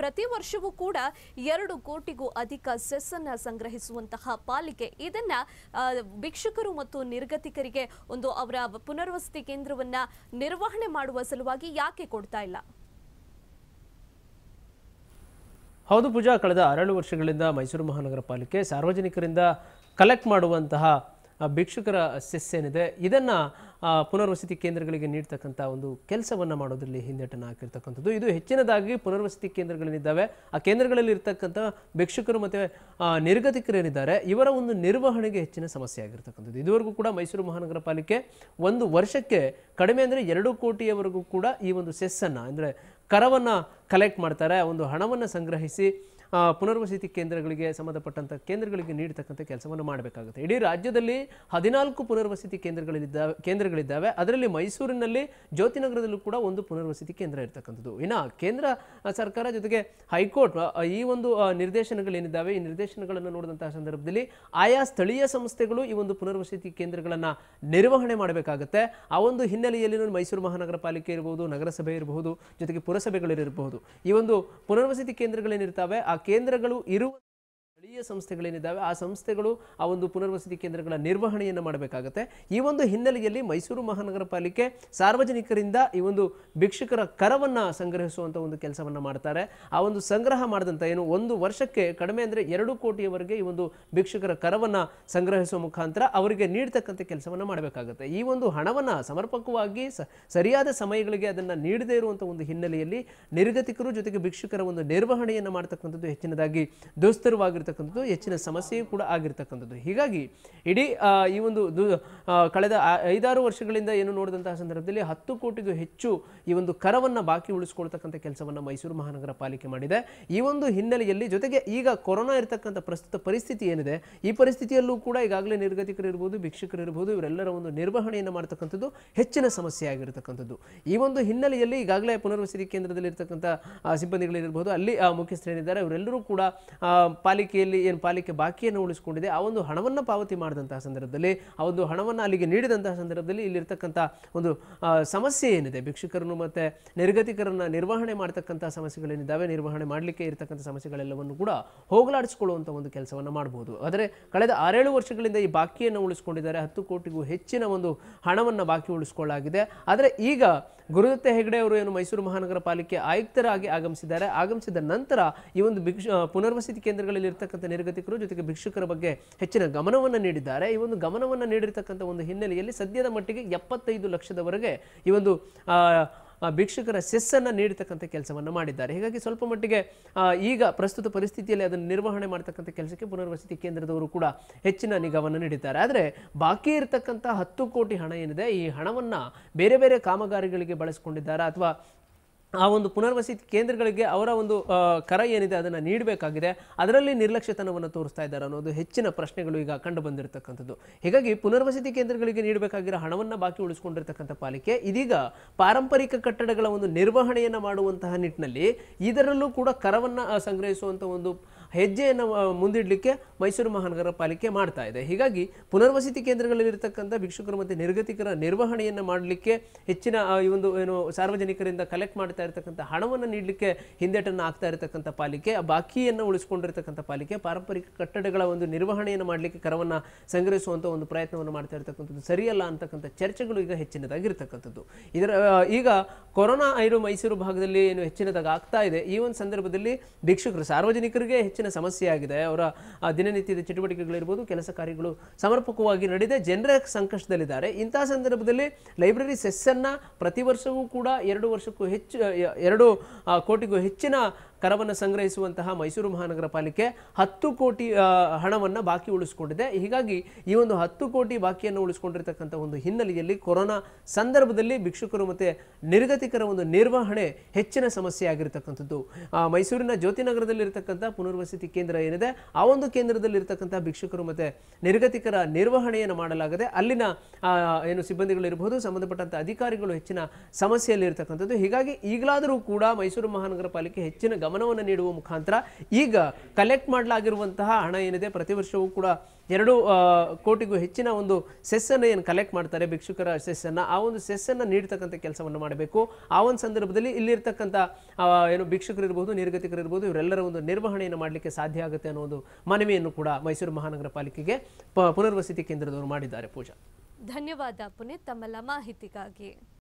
ಪ್ರತಿ ವರ್ಷವೂ ಕೂಡ ಎರಡು ಕೋಟಿಗೂ ಅಧಿಕ ಸೆಸ್ ಸಂಗ್ರಹಿಸುವಂತಹ ಪಾಲಿಕೆ ಇದನ್ನ ಭಿಕ್ಷುಕರು ಮತ್ತು ನಿರ್ಗತಿಕರಿಗೆ ಒಂದು ಅವರ ಪುನರ್ವಸತಿ ಕೇಂದ್ರವನ್ನ ನಿರ್ವಹಣೆ ಮಾಡುವ ಸಲುವಾಗಿ ಯಾಕೆ ಕೊಡ್ತಾ ಇಲ್ಲ ಹೌದು ಪೂಜಾ ಕಳೆದ ಆರೇಳು ವರ್ಷಗಳಿಂದ ಮೈಸೂರು ಮಹಾನಗರ ಪಾಲಿಕೆ ಸಾರ್ವಜನಿಕರಿಂದ ಕಲೆಕ್ಟ್ ಮಾಡುವಂತಹ ಭಿಕ್ಷುಕರ ಸೆಸ್ ಏನಿದೆ ಇದನ್ನು ಪುನರ್ವಸತಿ ಕೇಂದ್ರಗಳಿಗೆ ನೀಡ್ತಕ್ಕಂಥ ಒಂದು ಕೆಲಸವನ್ನು ಮಾಡೋದ್ರಲ್ಲಿ ಹಿಂದೆಟನ್ನು ಹಾಕಿರ್ತಕ್ಕಂಥದ್ದು ಇದು ಹೆಚ್ಚಿನದಾಗಿ ಪುನರ್ವಸತಿ ಕೇಂದ್ರಗಳೇನಿದ್ದಾವೆ ಆ ಕೇಂದ್ರಗಳಲ್ಲಿ ಇರ್ತಕ್ಕಂಥ ಭಿಕ್ಷುಕರು ಮತ್ತು ನಿರ್ಗತಿಕರೇನಿದ್ದಾರೆ ಇವರ ಒಂದು ನಿರ್ವಹಣೆಗೆ ಹೆಚ್ಚಿನ ಸಮಸ್ಯೆ ಆಗಿರ್ತಕ್ಕಂಥದ್ದು ಇದುವರೆಗೂ ಕೂಡ ಮೈಸೂರು ಮಹಾನಗರ ಪಾಲಿಕೆ ಒಂದು ವರ್ಷಕ್ಕೆ ಕಡಿಮೆ ಅಂದರೆ ಎರಡು ಕೋಟಿಯವರೆಗೂ ಕೂಡ ಈ ಒಂದು ಸೆಸ್ಸನ್ನು ಅಂದರೆ ಕರವನ್ನು ಕಲೆಕ್ಟ್ ಮಾಡ್ತಾರೆ ಒಂದು ಹಣವನ್ನು ಸಂಗ್ರಹಿಸಿ ಪುನರ್ವಸತಿ ಕೇಂದ್ರಗಳಿಗೆ ಸಂಬಂಧಪಟ್ಟಂಥ ಕೇಂದ್ರಗಳಿಗೆ ನೀಡತಕ್ಕಂಥ ಕೆಲಸವನ್ನು ಮಾಡಬೇಕಾಗುತ್ತೆ ಇಡೀ ರಾಜ್ಯದಲ್ಲಿ ಹದಿನಾಲ್ಕು ಪುನರ್ವಸತಿ ಕೇಂದ್ರಗಳಿದ್ದಾವೆ ಕೇಂದ್ರಗಳಿದ್ದಾವೆ ಅದರಲ್ಲಿ ಮೈಸೂರಿನಲ್ಲಿ ಜ್ಯೋತಿನಗರದಲ್ಲೂ ಕೂಡ ಒಂದು ಪುನರ್ವಸತಿ ಕೇಂದ್ರ ಇರತಕ್ಕಂಥದ್ದು ಇನ್ನು ಕೇಂದ್ರ ಸರ್ಕಾರ ಜೊತೆಗೆ ಹೈಕೋರ್ಟ್ ಈ ಒಂದು ನಿರ್ದೇಶನಗಳೇನಿದ್ದಾವೆ ಈ ನಿರ್ದೇಶನಗಳನ್ನು ನೋಡಿದಂತಹ ಸಂದರ್ಭದಲ್ಲಿ ಆಯಾ ಸ್ಥಳೀಯ ಸಂಸ್ಥೆಗಳು ಈ ಒಂದು ಪುನರ್ವಸತಿ ಕೇಂದ್ರಗಳನ್ನು ನಿರ್ವಹಣೆ ಮಾಡಬೇಕಾಗುತ್ತೆ ಆ ಒಂದು ಹಿನ್ನೆಲೆಯಲ್ಲಿ ಮೈಸೂರು ಮಹಾನಗರ ಪಾಲಿಕೆ ಇರಬಹುದು ನಗರಸಭೆ ಇರಬಹುದು ಜೊತೆಗೆ ಪುರಸಭೆಗಳಿರಬಹುದು ಈ ಒಂದು ಪುನರ್ವಸತಿ ಕೇಂದ್ರಗಳೇನಿರ್ತಾವೆ ಆ ಕೇಂದ್ರಗಳು ಇರುವ ಸ್ಥಳೀಯ ಸಂಸ್ಥೆಗಳೇನಿದ್ದಾವೆ ಆ ಸಂಸ್ಥೆಗಳು ಆ ಒಂದು ಪುನರ್ವಸತಿ ಕೇಂದ್ರಗಳ ನಿರ್ವಹಣೆಯನ್ನು ಮಾಡಬೇಕಾಗುತ್ತೆ ಈ ಒಂದು ಹಿನ್ನೆಲೆಯಲ್ಲಿ ಮೈಸೂರು ಮಹಾನಗರ ಪಾಲಿಕೆ ಸಾರ್ವಜನಿಕರಿಂದ ಈ ಒಂದು ಭಿಕ್ಷುಕರ ಕರವನ್ನು ಸಂಗ್ರಹಿಸುವಂಥ ಒಂದು ಕೆಲಸವನ್ನು ಮಾಡ್ತಾರೆ ಆ ಒಂದು ಸಂಗ್ರಹ ಮಾಡಿದಂಥ ಏನು ಒಂದು ವರ್ಷಕ್ಕೆ ಕಡಿಮೆ ಅಂದರೆ ಎರಡು ಕೋಟಿಯವರೆಗೆ ಈ ಒಂದು ಭಿಕ್ಷುಕರ ಕರವನ್ನು ಸಂಗ್ರಹಿಸುವ ಮುಖಾಂತರ ಅವರಿಗೆ ನೀಡತಕ್ಕಂಥ ಕೆಲಸವನ್ನು ಮಾಡಬೇಕಾಗುತ್ತೆ ಈ ಒಂದು ಹಣವನ್ನು ಸಮರ್ಪಕವಾಗಿ ಸರಿಯಾದ ಸಮಯಗಳಿಗೆ ಅದನ್ನು ನೀಡದೇ ಇರುವಂಥ ಒಂದು ಹಿನ್ನೆಲೆಯಲ್ಲಿ ನಿರ್ಗತಿಕರು ಜೊತೆಗೆ ಭಿಕ್ಷುಕರ ಒಂದು ನಿರ್ವಹಣೆಯನ್ನು ಮಾಡ್ತಕ್ಕಂಥದ್ದು ಹೆಚ್ಚಿನದಾಗಿ ದುಸ್ತರವಾಗಿರುತ್ತೆ ಆಗಿರ್ತಕ್ಕಂಥದ್ದು ಹೆಚ್ಚಿನ ಸಮಸ್ಯೆಯೂ ಕೂಡ ಆಗಿರ್ತಕ್ಕಂಥದ್ದು ಹೀಗಾಗಿ ಇಡೀ ಈ ಒಂದು ಕಳೆದ ಐದಾರು ವರ್ಷಗಳಿಂದ ಏನು ನೋಡಿದಂತಹ ಸಂದರ್ಭದಲ್ಲಿ ಹತ್ತು ಕೋಟಿಗೂ ಹೆಚ್ಚು ಈ ಒಂದು ಕರವನ್ನು ಬಾಕಿ ಉಳಿಸ್ಕೊಳ್ತಕ್ಕಂಥ ಕೆಲಸವನ್ನು ಮೈಸೂರು ಮಹಾನಗರ ಪಾಲಿಕೆ ಮಾಡಿದೆ ಈ ಒಂದು ಹಿನ್ನೆಲೆಯಲ್ಲಿ ಜೊತೆಗೆ ಈಗ ಕೊರೋನಾ ಇರತಕ್ಕಂಥ ಪ್ರಸ್ತುತ ಪರಿಸ್ಥಿತಿ ಏನಿದೆ ಈ ಪರಿಸ್ಥಿತಿಯಲ್ಲೂ ಕೂಡ ಈಗಾಗಲೇ ನಿರ್ಗತಿಕರು ಇರ್ಬೋದು ಭಿಕ್ಷಕರು ಇರ್ಬೋದು ಇವರೆಲ್ಲರ ಒಂದು ನಿರ್ವಹಣೆಯನ್ನು ಮಾಡ್ತಕ್ಕಂಥದ್ದು ಹೆಚ್ಚಿನ ಸಮಸ್ಯೆ ಆಗಿರತಕ್ಕಂಥದ್ದು ಈ ಒಂದು ಹಿನ್ನೆಲೆಯಲ್ಲಿ ಈಗಾಗಲೇ ಪುನರ್ವಸತಿ ಕೇಂದ್ರದಲ್ಲಿ ಇರತಕ್ಕಂಥ ಸಿಬ್ಬಂದಿಗಳಿರ್ಬೋದು ಅಲ್ಲಿ ಮುಖ್ಯಸ್ಥರೇನಿದ್ದಾರೆ ಇವರೆಲ್ಲರೂ ಕೂಡ ಪಾಲಿಕೆ ಪಾಲಿಕೆಯಲ್ಲಿ ಏನು ಪಾಲಿಕೆ ಬಾಕಿಯನ್ನು ಉಳಿಸಿಕೊಂಡಿದೆ ಆ ಒಂದು ಹಣವನ್ನು ಪಾವತಿ ಮಾಡಿದಂತಹ ಸಂದರ್ಭದಲ್ಲಿ ಆ ಒಂದು ಹಣವನ್ನು ಅಲ್ಲಿಗೆ ನೀಡಿದಂತಹ ಸಂದರ್ಭದಲ್ಲಿ ಇಲ್ಲಿರ್ತಕ್ಕಂಥ ಒಂದು ಸಮಸ್ಯೆ ಏನಿದೆ ಭಿಕ್ಷಕರನ್ನು ಮತ್ತು ನಿರ್ಗತಿಕರನ್ನು ನಿರ್ವಹಣೆ ಮಾಡ್ತಕ್ಕಂಥ ಸಮಸ್ಯೆಗಳೇನಿದ್ದಾವೆ ನಿರ್ವಹಣೆ ಮಾಡಲಿಕ್ಕೆ ಇರತಕ್ಕಂಥ ಸಮಸ್ಯೆಗಳೆಲ್ಲವನ್ನು ಕೂಡ ಹೋಗಲಾಡಿಸಿಕೊಳ್ಳುವಂಥ ಒಂದು ಕೆಲಸವನ್ನು ಮಾಡಬಹುದು ಆದರೆ ಕಳೆದ ಆರೇಳು ವರ್ಷಗಳಿಂದ ಈ ಬಾಕಿಯನ್ನು ಉಳಿಸಿಕೊಂಡಿದ್ದಾರೆ ಹತ್ತು ಕೋಟಿಗೂ ಹೆಚ್ಚಿನ ಒಂದು ಹಣವನ್ನು ಬಾಕಿ ಉಳಿಸ್ಕೊಳ್ಳಲಾಗಿದೆ ಆದರೆ ಈಗ ಗುರುದತ್ತ ಹೆಗಡೆ ಅವರು ಏನು ಮೈಸೂರು ಮಹಾನಗರ ಪಾಲಿಕೆ ಆಯುಕ್ತರಾಗಿ ಆಗಮಿಸಿದ್ದಾರೆ ಆಗಮಿಸಿದ ನಂತರ ಈ ಒಂದು ಭಿಕ್ಷು ಪುನರ್ವಸತಿ ಕೇಂದ್ರಗಳಲ್ಲಿ ಇರ್ತಕ್ಕಂಥ ನಿರ್ಗತಿಕರು ಜೊತೆಗೆ ಭಿಕ್ಷುಕರ ಬಗ್ಗೆ ಹೆಚ್ಚಿನ ಗಮನವನ್ನು ನೀಡಿದ್ದಾರೆ ಈ ಒಂದು ಗಮನವನ್ನು ನೀಡಿರತಕ್ಕಂಥ ಒಂದು ಹಿನ್ನೆಲೆಯಲ್ಲಿ ಸದ್ಯದ ಮಟ್ಟಿಗೆ ಎಪ್ಪತ್ತೈದು ಲಕ್ಷದವರೆಗೆ ಈ ಒಂದು ಭಿಕ್ಷಕರ ಸೆಸ್ಸನ್ನು ನೀಡತಕ್ಕಂಥ ಕೆಲಸವನ್ನು ಮಾಡಿದ್ದಾರೆ ಹೀಗಾಗಿ ಸ್ವಲ್ಪ ಮಟ್ಟಿಗೆ ಈಗ ಪ್ರಸ್ತುತ ಪರಿಸ್ಥಿತಿಯಲ್ಲಿ ಅದನ್ನು ನಿರ್ವಹಣೆ ಮಾಡ್ತಕ್ಕಂಥ ಕೆಲಸಕ್ಕೆ ಪುನರ್ವಸತಿ ಕೇಂದ್ರದವರು ಕೂಡ ಹೆಚ್ಚಿನ ನಿಗಾವನ್ನು ನೀಡಿದ್ದಾರೆ ಆದರೆ ಬಾಕಿ ಇರತಕ್ಕಂಥ ಹತ್ತು ಕೋಟಿ ಹಣ ಏನಿದೆ ಈ ಹಣವನ್ನು ಬೇರೆ ಬೇರೆ ಕಾಮಗಾರಿಗಳಿಗೆ ಬಳಸಿಕೊಂಡಿದ್ದಾರೆ ಅಥವಾ ಆ ಒಂದು ಪುನರ್ವಸತಿ ಕೇಂದ್ರಗಳಿಗೆ ಅವರ ಒಂದು ಕರ ಏನಿದೆ ಅದನ್ನು ನೀಡಬೇಕಾಗಿದೆ ಅದರಲ್ಲಿ ನಿರ್ಲಕ್ಷ್ಯತನವನ್ನು ತೋರಿಸ್ತಾ ಇದ್ದಾರೆ ಅನ್ನೋದು ಹೆಚ್ಚಿನ ಪ್ರಶ್ನೆಗಳು ಈಗ ಕಂಡು ಬಂದಿರತಕ್ಕಂಥದ್ದು ಹೀಗಾಗಿ ಪುನರ್ವಸತಿ ಕೇಂದ್ರಗಳಿಗೆ ನೀಡಬೇಕಾಗಿರೋ ಹಣವನ್ನು ಬಾಕಿ ಉಳಿಸ್ಕೊಂಡಿರ್ತಕ್ಕಂಥ ಪಾಲಿಕೆ ಇದೀಗ ಪಾರಂಪರಿಕ ಕಟ್ಟಡಗಳ ಒಂದು ನಿರ್ವಹಣೆಯನ್ನು ಮಾಡುವಂತಹ ನಿಟ್ಟಿನಲ್ಲಿ ಇದರಲ್ಲೂ ಕೂಡ ಕರವನ್ನು ಸಂಗ್ರಹಿಸುವಂಥ ಒಂದು ಹೆಜ್ಜೆಯನ್ನು ಮುಂದಿಡಲಿಕ್ಕೆ ಮೈಸೂರು ಮಹಾನಗರ ಪಾಲಿಕೆ ಮಾಡ್ತಾ ಇದೆ ಹೀಗಾಗಿ ಪುನರ್ವಸತಿ ಕೇಂದ್ರಗಳಲ್ಲಿರತಕ್ಕಂಥ ಭಿಕ್ಷುಕರು ಮತ್ತು ನಿರ್ಗತಿಕರ ನಿರ್ವಹಣೆಯನ್ನು ಮಾಡಲಿಕ್ಕೆ ಹೆಚ್ಚಿನ ಈ ಒಂದು ಏನು ಸಾರ್ವಜನಿಕರಿಂದ ಕಲೆಕ್ಟ್ ಮಾಡ್ತಾ ಇರತಕ್ಕಂಥ ಹಣವನ್ನು ನೀಡಲಿಕ್ಕೆ ಹಿಂದೇಟನ್ನು ಆಗ್ತಾ ಇರತಕ್ಕಂಥ ಪಾಲಿಕೆ ಆ ಬಾಕಿಯನ್ನು ಉಳಿಸ್ಕೊಂಡಿರತಕ್ಕಂಥ ಪಾಲಿಕೆ ಪಾರಂಪರಿಕ ಕಟ್ಟಡಗಳ ಒಂದು ನಿರ್ವಹಣೆಯನ್ನು ಮಾಡಲಿಕ್ಕೆ ಕರವನ್ನು ಸಂಗ್ರಹಿಸುವಂಥ ಒಂದು ಪ್ರಯತ್ನವನ್ನು ಮಾಡ್ತಾ ಇರತಕ್ಕಂಥದ್ದು ಸರಿಯಲ್ಲ ಅಂತಕ್ಕಂಥ ಚರ್ಚೆಗಳು ಈಗ ಹೆಚ್ಚಿನದಾಗಿರ್ತಕ್ಕಂಥದ್ದು ಇದರ ಈಗ ಕೊರೋನಾ ಐರು ಮೈಸೂರು ಭಾಗದಲ್ಲಿ ಏನು ಹೆಚ್ಚಿನದಾಗ ಆಗ್ತಾ ಇದೆ ಈ ಒಂದು ಸಂದರ್ಭದಲ್ಲಿ ಭಿಕ್ಷುಕರು ಸಾರ್ವಜನಿಕರಿಗೆ ಹೆಚ್ಚು ಹೆಚ್ಚಿನ ಸಮಸ್ಯೆ ಆಗಿದೆ ಅವರ ದಿನನಿತ್ಯದ ಚಟುವಟಿಕೆಗಳಿರ್ಬೋದು ಕೆಲಸ ಕಾರ್ಯಗಳು ಸಮರ್ಪಕವಾಗಿ ನಡೆದಿದೆ ಜನರ ಸಂಕಷ್ಟದಲ್ಲಿದ್ದಾರೆ ಇಂತಹ ಸಂದರ್ಭದಲ್ಲಿ ಲೈಬ್ರರಿ ಸೆಸ್ಸನ್ನು ಪ್ರತಿ ವರ್ಷವೂ ಕೂಡ ಎರಡು ವರ್ಷಕ್ಕೂ ಹೆಚ್ಚು ಎರಡು ಕೋಟಿಗೂ ಹೆಚ್ಚಿನ ಕರವನ್ನು ಸಂಗ್ರಹಿಸುವಂತಹ ಮೈಸೂರು ಮಹಾನಗರ ಪಾಲಿಕೆ ಹತ್ತು ಕೋಟಿ ಹಣವನ್ನು ಬಾಕಿ ಉಳಿಸಿಕೊಂಡಿದೆ ಹೀಗಾಗಿ ಈ ಒಂದು ಹತ್ತು ಕೋಟಿ ಬಾಕಿಯನ್ನು ಉಳಿಸಿಕೊಂಡಿರತಕ್ಕಂಥ ಒಂದು ಹಿನ್ನೆಲೆಯಲ್ಲಿ ಕೊರೋನಾ ಸಂದರ್ಭದಲ್ಲಿ ಭಿಕ್ಷುಕರು ಮತ್ತು ನಿರ್ಗತಿಕರ ಒಂದು ನಿರ್ವಹಣೆ ಹೆಚ್ಚಿನ ಸಮಸ್ಯೆ ಆಗಿರತಕ್ಕಂಥದ್ದು ಮೈಸೂರಿನ ಜ್ಯೋತಿನಗರದಲ್ಲಿರತಕ್ಕಂಥ ಪುನರ್ವಸತಿ ಕೇಂದ್ರ ಏನಿದೆ ಆ ಒಂದು ಕೇಂದ್ರದಲ್ಲಿರ್ತಕ್ಕಂಥ ಭಿಕ್ಷುಕರು ಮತ್ತು ನಿರ್ಗತಿಕರ ನಿರ್ವಹಣೆಯನ್ನು ಮಾಡಲಾಗದೆ ಅಲ್ಲಿನ ಏನು ಸಿಬ್ಬಂದಿಗಳಿರ್ಬೋದು ಸಂಬಂಧಪಟ್ಟಂಥ ಅಧಿಕಾರಿಗಳು ಹೆಚ್ಚಿನ ಸಮಸ್ಯೆಯಲ್ಲಿರತಕ್ಕಂಥದ್ದು ಹೀಗಾಗಿ ಈಗಲಾದರೂ ಕೂಡ ಮೈಸೂರು ಮಹಾನಗರ ಪಾಲಿಕೆ ಹೆಚ್ಚಿನ ಗಮನವನ್ನು ನೀಡುವ ಮುಖಾಂತರ ಈಗ ಕಲೆಕ್ಟ್ ಮಾಡಲಾಗಿರುವಂತಹ ಹಣ ಏನಿದೆ ಪ್ರತಿ ವರ್ಷವೂ ಕೂಡ ಎರಡು ಕೋಟಿಗೂ ಹೆಚ್ಚಿನ ಒಂದು ಸೆಸ್ಸನ್ನು ಏನು ಕಲೆಕ್ಟ್ ಮಾಡ್ತಾರೆ ಭಿಕ್ಷುಕರ ಸೆಸ್ಸನ್ನು ಆ ಒಂದು ಸೆಸ್ಸನ್ನು ನೀಡ್ತಕ್ಕಂಥ ಕೆಲಸವನ್ನು ಮಾಡಬೇಕು ಆ ಒಂದು ಸಂದರ್ಭದಲ್ಲಿ ಇಲ್ಲಿರ್ತಕ್ಕಂಥ ಏನು ನಿರ್ಗತಿಕರು ನಿರ್ಗತಿಕರಿರ್ಬೋದು ಇವರೆಲ್ಲರ ಒಂದು ನಿರ್ವಹಣೆಯನ್ನು ಮಾಡಲಿಕ್ಕೆ ಸಾಧ್ಯ ಆಗುತ್ತೆ ಅನ್ನೋ ಒಂದು ಮನವಿಯನ್ನು ಕೂಡ ಮೈಸೂರು ಮಹಾನಗರ ಪಾಲಿಕೆಗೆ ಪುನರ್ವಸತಿ ಕೇಂದ್ರದವರು ಮಾಡಿದ್ದಾರೆ ಪೂಜಾ ಧನ್ಯವಾದ ಪುನೀತ್ ತಮ್ಮೆಲ್ಲ ಮಾಹಿತಿಗಾಗಿ